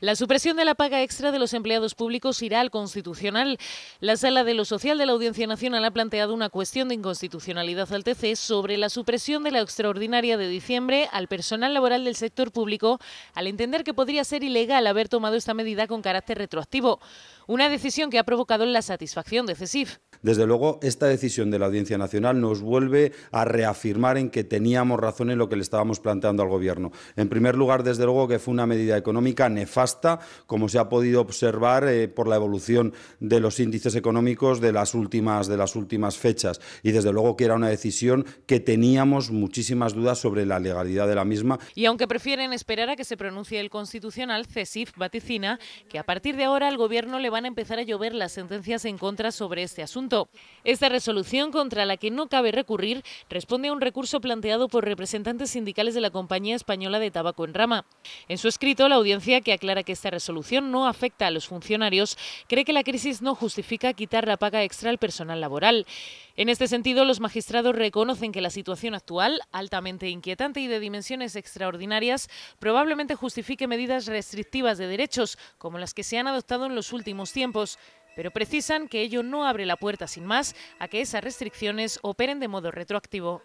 La supresión de la paga extra de los empleados públicos irá al Constitucional. La Sala de lo Social de la Audiencia Nacional ha planteado una cuestión de inconstitucionalidad al TC sobre la supresión de la extraordinaria de diciembre al personal laboral del sector público, al entender que podría ser ilegal haber tomado esta medida con carácter retroactivo. Una decisión que ha provocado la satisfacción de CESIF. Desde luego, esta decisión de la Audiencia Nacional nos vuelve a reafirmar en que teníamos razón en lo que le estábamos planteando al Gobierno. En primer lugar, desde luego, que fue una medida económica nefasta, como se ha podido observar eh, por la evolución de los índices económicos de las, últimas, de las últimas fechas. Y desde luego que era una decisión que teníamos muchísimas dudas sobre la legalidad de la misma. Y aunque prefieren esperar a que se pronuncie el Constitucional, CESIF vaticina que a partir de ahora al Gobierno le van a empezar a llover las sentencias en contra sobre este asunto. Esta resolución, contra la que no cabe recurrir, responde a un recurso planteado por representantes sindicales de la Compañía Española de Tabaco en Rama. En su escrito, la audiencia, que aclara que esta resolución no afecta a los funcionarios, cree que la crisis no justifica quitar la paga extra al personal laboral. En este sentido, los magistrados reconocen que la situación actual, altamente inquietante y de dimensiones extraordinarias, probablemente justifique medidas restrictivas de derechos, como las que se han adoptado en los últimos tiempos pero precisan que ello no abre la puerta sin más a que esas restricciones operen de modo retroactivo